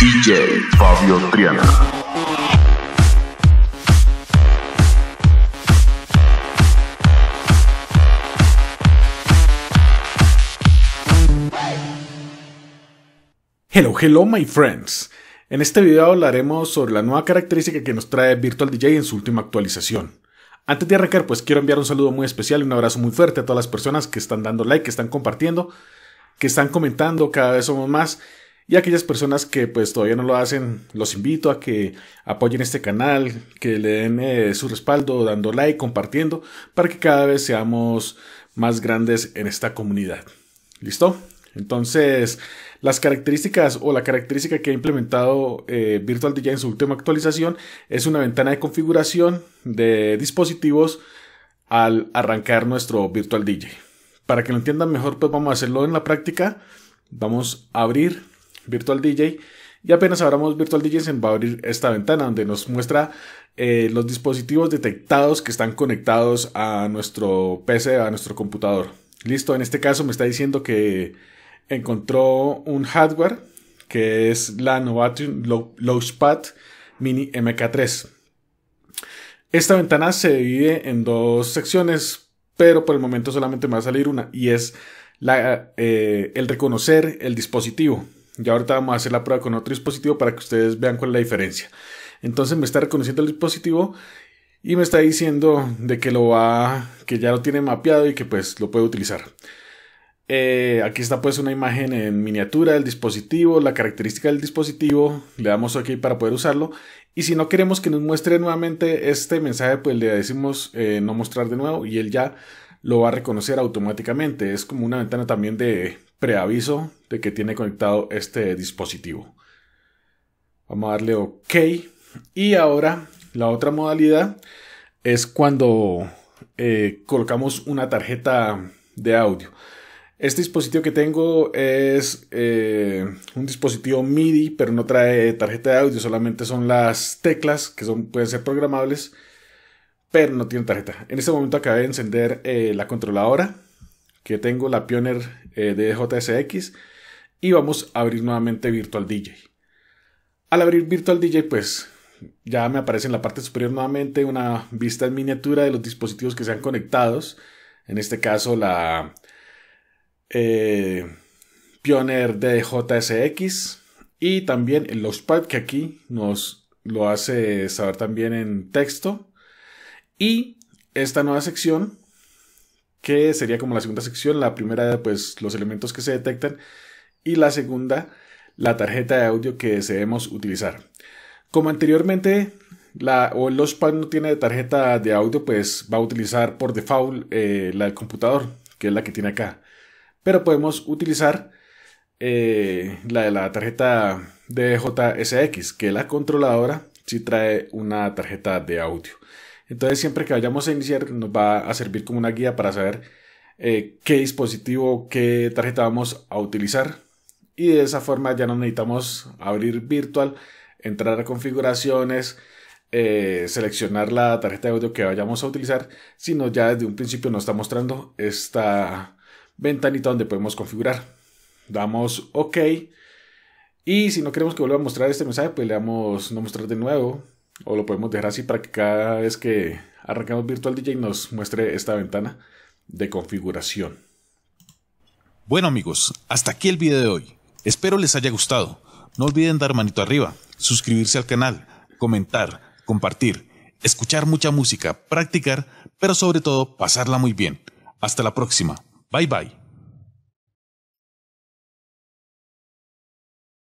DJ Fabio Triana. Hello, hello my friends. En este video hablaremos sobre la nueva característica que nos trae Virtual DJ en su última actualización. Antes de arrancar, pues quiero enviar un saludo muy especial y un abrazo muy fuerte a todas las personas que están dando like, que están compartiendo, que están comentando, cada vez somos más y aquellas personas que pues todavía no lo hacen, los invito a que apoyen este canal, que le den eh, su respaldo dando like, compartiendo, para que cada vez seamos más grandes en esta comunidad. ¿Listo? Entonces, las características o la característica que ha implementado eh, Virtual DJ en su última actualización es una ventana de configuración de dispositivos al arrancar nuestro Virtual DJ. Para que lo entiendan mejor, pues vamos a hacerlo en la práctica. Vamos a abrir Virtual DJ. Y apenas abramos Virtual DJ se va a abrir esta ventana donde nos muestra eh, los dispositivos detectados que están conectados a nuestro PC, a nuestro computador. Listo, en este caso me está diciendo que encontró un hardware que es la Novation Launchpad Mini MK3. Esta ventana se divide en dos secciones, pero por el momento solamente me va a salir una y es eh, el reconocer el dispositivo. Ya ahorita vamos a hacer la prueba con otro dispositivo para que ustedes vean cuál es la diferencia. Entonces me está reconociendo el dispositivo y me está diciendo de que lo va, que ya lo tiene mapeado y que pues lo puede utilizar. Eh, aquí está pues una imagen en miniatura del dispositivo, la característica del dispositivo, le damos aquí para poder usarlo y si no queremos que nos muestre nuevamente este mensaje pues le decimos eh, no mostrar de nuevo y él ya lo va a reconocer automáticamente. Es como una ventana también de preaviso de que tiene conectado este dispositivo. Vamos a darle OK. Y ahora la otra modalidad es cuando eh, colocamos una tarjeta de audio. Este dispositivo que tengo es eh, un dispositivo MIDI, pero no trae tarjeta de audio, solamente son las teclas que son, pueden ser programables, pero no tienen tarjeta. En este momento acabé de encender eh, la controladora que tengo, la Pioneer DJSX eh, de y vamos a abrir nuevamente Virtual DJ. Al abrir Virtual DJ, pues ya me aparece en la parte superior nuevamente una vista en miniatura de los dispositivos que se han conectados. En este caso, la pioner eh, Pioneer de y también el pads que aquí nos lo hace saber también en texto. Y esta nueva sección que sería como la segunda sección. La primera, pues los elementos que se detectan. Y la segunda, la tarjeta de audio que deseemos utilizar. Como anteriormente, la, o no tiene tarjeta de audio, pues va a utilizar por default eh, la del computador, que es la que tiene acá. Pero podemos utilizar eh, la de la tarjeta de JSX, que es la controladora, si trae una tarjeta de audio. Entonces siempre que vayamos a iniciar nos va a servir como una guía para saber eh, qué dispositivo, qué tarjeta vamos a utilizar. Y de esa forma ya no necesitamos abrir virtual, entrar a configuraciones, eh, seleccionar la tarjeta de audio que vayamos a utilizar, sino ya desde un principio nos está mostrando esta ventanita donde podemos configurar. Damos OK. Y si no queremos que vuelva a mostrar este mensaje, pues le damos no mostrar de nuevo o lo podemos dejar así para que cada vez que arrancamos Virtual DJ nos muestre esta ventana de configuración. Bueno amigos, hasta aquí el video de hoy. Espero les haya gustado. No olviden dar manito arriba, suscribirse al canal, comentar, compartir, escuchar mucha música, practicar, pero sobre todo pasarla muy bien. Hasta la próxima. Bye bye.